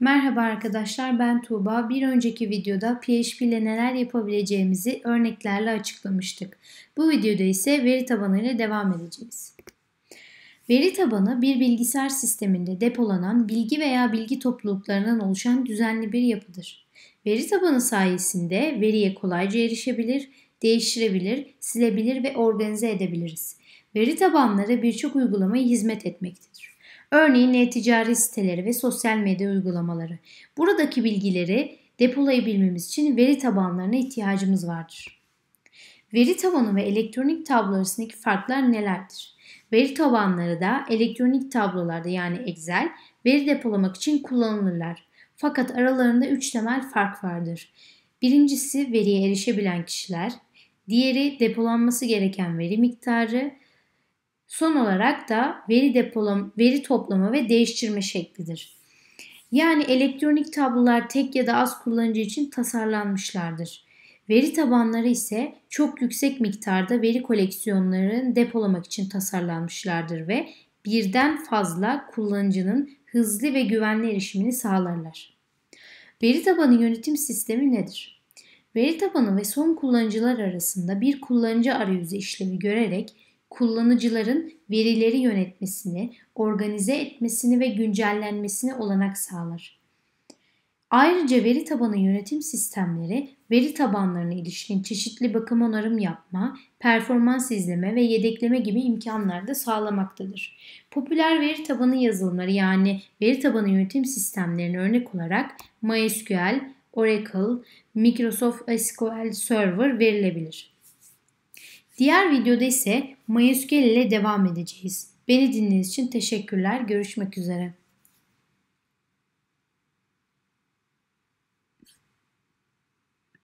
Merhaba arkadaşlar ben Tuğba. Bir önceki videoda PHP ile neler yapabileceğimizi örneklerle açıklamıştık. Bu videoda ise veri tabanı ile devam edeceğiz. Veri tabanı bir bilgisayar sisteminde depolanan bilgi veya bilgi topluluklarından oluşan düzenli bir yapıdır. Veri tabanı sayesinde veriye kolayca erişebilir, değiştirebilir, silebilir ve organize edebiliriz. Veri tabanları birçok uygulamaya hizmet etmektedir. Örneğin e-ticaret siteleri ve sosyal medya uygulamaları. Buradaki bilgileri depolayabilmemiz için veri tabanlarına ihtiyacımız vardır. Veri tabanı ve elektronik tablo arasındaki farklar nelerdir? Veri tabanları da elektronik tablolarda yani Excel veri depolamak için kullanılırlar. Fakat aralarında 3 temel fark vardır. Birincisi veriye erişebilen kişiler, diğeri depolanması gereken veri miktarı, Son olarak da veri depolam, veri toplama ve değiştirme şeklidir. Yani elektronik tablolar tek ya da az kullanıcı için tasarlanmışlardır. Veri tabanları ise çok yüksek miktarda veri koleksiyonlarını depolamak için tasarlanmışlardır ve birden fazla kullanıcının hızlı ve güvenli erişimini sağlarlar. Veri tabanı yönetim sistemi nedir? Veri tabanı ve son kullanıcılar arasında bir kullanıcı arayüzü işlevi görerek kullanıcıların verileri yönetmesini, organize etmesini ve güncellenmesini olanak sağlar. Ayrıca veri tabanı yönetim sistemleri veri tabanlarına ilişkin çeşitli bakım onarım yapma, performans izleme ve yedekleme gibi imkanlar da sağlamaktadır. Popüler veri tabanı yazılımları yani veri tabanı yönetim sistemlerine örnek olarak MySQL, Oracle, Microsoft SQL Server verilebilir. Diğer videoda ise mayıs ile devam edeceğiz. Beni dinlediğiniz için teşekkürler. Görüşmek üzere.